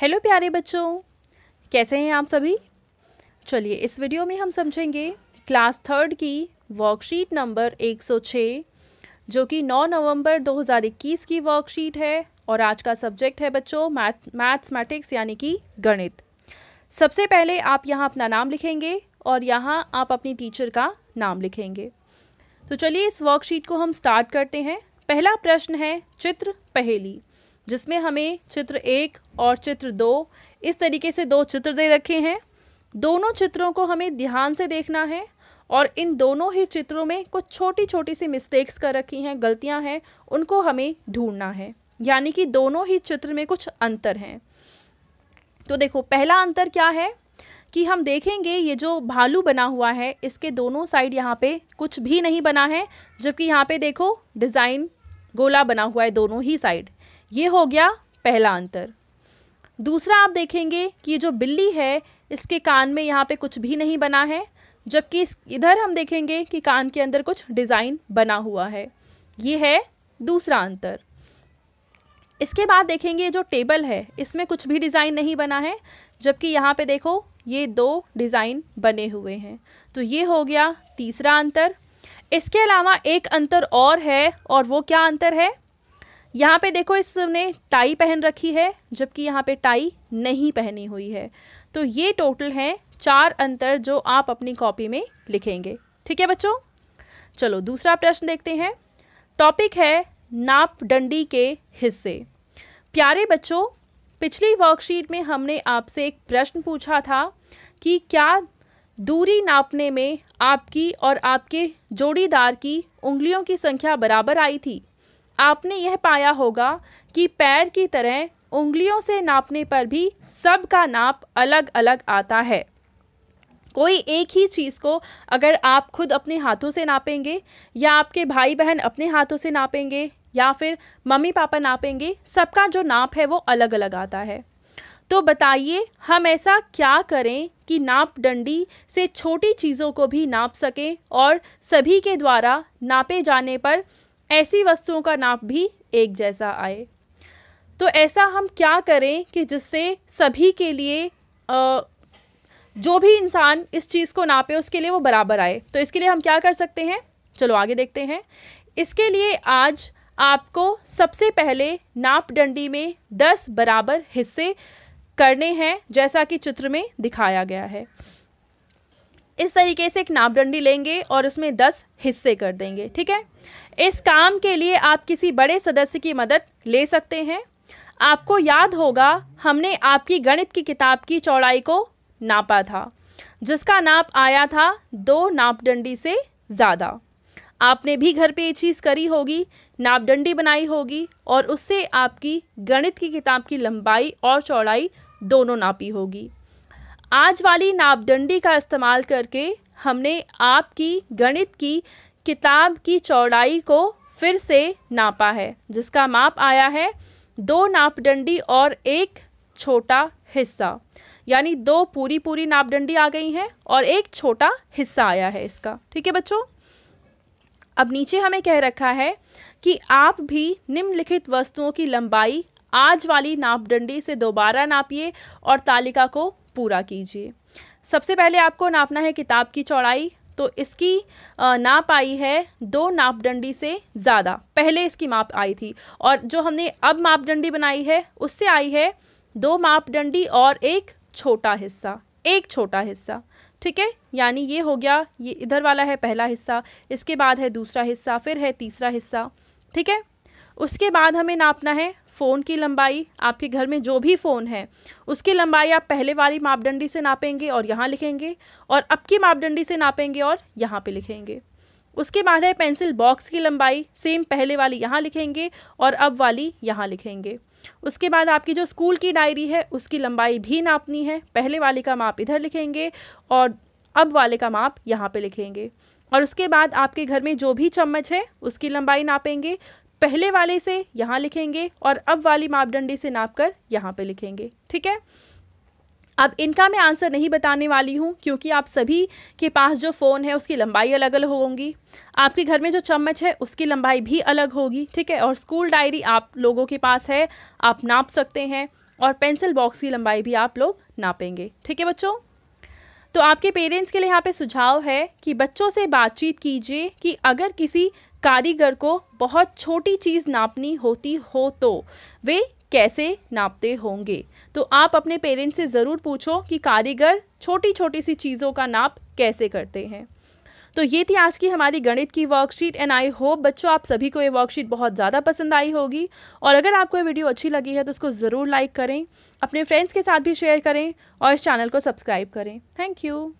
hello प्यारे बच्चों कैसे हैं आप सभी चलिए इस वीडियो में हम समझेंगे क्लास थर्ड की वर्कशीट नंबर 106 जो कि 9 नवंबर 2021 की वर्कशीट है और आज का सब्जेक्ट है बच्चों मैथ मैथमेटिक्स यानी कि गणित सबसे पहले आप यहाँ अपना नाम लिखेंगे और यहाँ आप अपनी टीचर का नाम लिखेंगे तो चलिए इस वर्कशीट को हम स्टार्ट करते हैं पहला प्रश्न है चित्र पहेली जिसमें हमें चित्र एक और चित्र दो इस तरीके से दो चित्र दे रखे हैं दोनों चित्रों को हमें ध्यान से देखना है और इन दोनों ही चित्रों में कुछ छोटी छोटी सी मिस्टेक्स कर रखी हैं गलतियां हैं उनको हमें ढूंढना है यानी कि दोनों ही चित्र में कुछ अंतर हैं तो देखो पहला अंतर क्या है कि हम देखेंगे ये जो भालू बना हुआ है इसके दोनों साइड यहाँ पे कुछ भी नहीं बना है जबकि यहाँ पे देखो डिज़ाइन गोला बना हुआ है दोनों ही साइड ये हो गया पहला अंतर दूसरा आप देखेंगे कि जो बिल्ली है इसके कान में यहाँ पे कुछ भी नहीं बना है जबकि इधर हम देखेंगे कि कान के अंदर कुछ डिज़ाइन बना हुआ है ये है दूसरा अंतर इसके बाद देखेंगे जो टेबल है इसमें कुछ भी डिज़ाइन नहीं बना है जबकि यहाँ पे देखो ये दो डिज़ाइन बने हुए हैं तो ये हो गया तीसरा अंतर इसके अलावा एक अंतर और है और वो क्या अंतर है यहाँ पे देखो इसने टाई पहन रखी है जबकि यहाँ पे टाई नहीं पहनी हुई है तो ये टोटल हैं चार अंतर जो आप अपनी कॉपी में लिखेंगे ठीक है बच्चों चलो दूसरा प्रश्न देखते हैं टॉपिक है नाप डंडी के हिस्से प्यारे बच्चों पिछली वर्कशीट में हमने आपसे एक प्रश्न पूछा था कि क्या दूरी नापने में आपकी और आपके जोड़ीदार की उंगलियों की संख्या बराबर आई थी आपने यह पाया होगा कि पैर की तरह उंगलियों से नापने पर भी सब का नाप अलग अलग आता है कोई एक ही चीज़ को अगर आप खुद अपने हाथों से नापेंगे या आपके भाई बहन अपने हाथों से नापेंगे या फिर मम्मी पापा नापेंगे सबका जो नाप है वो अलग अलग आता है तो बताइए हम ऐसा क्या करें कि नाप डंडी से छोटी चीज़ों को भी नाप सकें और सभी के द्वारा नापे जाने पर ऐसी वस्तुओं का नाप भी एक जैसा आए तो ऐसा हम क्या करें कि जिससे सभी के लिए आ, जो भी इंसान इस चीज़ को नापे उसके लिए वो बराबर आए तो इसके लिए हम क्या कर सकते हैं चलो आगे देखते हैं इसके लिए आज आपको सबसे पहले नाप डंडी में दस बराबर हिस्से करने हैं जैसा कि चित्र में दिखाया गया है इस तरीके से एक नापडंडी लेंगे और उसमें दस हिस्से कर देंगे ठीक है इस काम के लिए आप किसी बड़े सदस्य की मदद ले सकते हैं आपको याद होगा हमने आपकी गणित की किताब की चौड़ाई को नापा था जिसका नाप आया था दो नापडंडी से ज़्यादा आपने भी घर पे ये चीज़ करी होगी नापडंडी बनाई होगी और उससे आपकी गणित की किताब की लंबाई और चौड़ाई दोनों नापी होगी आज वाली नापदंडी का इस्तेमाल करके हमने आपकी गणित की किताब की चौड़ाई को फिर से नापा है जिसका माप आया है दो नापदंडी और एक छोटा हिस्सा यानी दो पूरी पूरी नापदंडी आ गई हैं और एक छोटा हिस्सा आया है इसका ठीक है बच्चों अब नीचे हमें कह रखा है कि आप भी निम्नलिखित वस्तुओं की लंबाई आज वाली नापदंडी से दोबारा नापिए और तालिका को पूरा कीजिए सबसे पहले आपको नापना है किताब की चौड़ाई तो इसकी नाप आई है दो नापडंडी से ज़्यादा पहले इसकी माप आई थी और जो हमने अब मापडंडी बनाई है उससे आई है दो मापडंडी और एक छोटा हिस्सा एक छोटा हिस्सा ठीक है यानी ये हो गया ये इधर वाला है पहला हिस्सा इसके बाद है दूसरा हिस्सा फिर है तीसरा हिस्सा ठीक है उसके बाद हमें नापना है फ़ोन की लंबाई आपके घर में जो भी फ़ोन है उसकी लंबाई आप पहले वाली मापदंडी से नापेंगे और यहाँ लिखेंगे और अब की मापदंडी से नापेंगे और यहाँ पे लिखेंगे उसके बाद है पेंसिल बॉक्स की लंबाई सेम पहले वाली यहाँ लिखेंगे और अब वाली यहाँ लिखेंगे उसके बाद आपकी जो स्कूल की डायरी है उसकी लंबाई भी नापनी है पहले वाले का माप इधर लिखेंगे और अब वाले का माप यहाँ पर लिखेंगे और उसके बाद आपके घर में जो भी चम्मच है उसकी लंबाई नापेंगे पहले वाले से यहाँ लिखेंगे और अब वाली मापदंडी से नाप कर यहाँ पर लिखेंगे ठीक है अब इनका मैं आंसर नहीं बताने वाली हूँ क्योंकि आप सभी के पास जो फ़ोन है उसकी लंबाई अलग अलग होगी आपके घर में जो चम्मच है उसकी लंबाई भी अलग होगी ठीक है और स्कूल डायरी आप लोगों के पास है आप नाप सकते हैं और पेंसिल बॉक्स की लंबाई भी आप लोग नापेंगे ठीक है बच्चों तो आपके पेरेंट्स के लिए यहाँ पे सुझाव है कि बच्चों से बातचीत कीजिए कि अगर किसी कारीगर को बहुत छोटी चीज़ नापनी होती हो तो वे कैसे नापते होंगे तो आप अपने पेरेंट्स से ज़रूर पूछो कि कारीगर छोटी छोटी सी चीज़ों का नाप कैसे करते हैं तो ये थी आज की हमारी गणित की वर्कशीट एंड आई होप बच्चों आप सभी को ये वर्कशीट बहुत ज़्यादा पसंद आई होगी और अगर आपको ये वीडियो अच्छी लगी है तो उसको ज़रूर लाइक करें अपने फ्रेंड्स के साथ भी शेयर करें और इस चैनल को सब्सक्राइब करें थैंक यू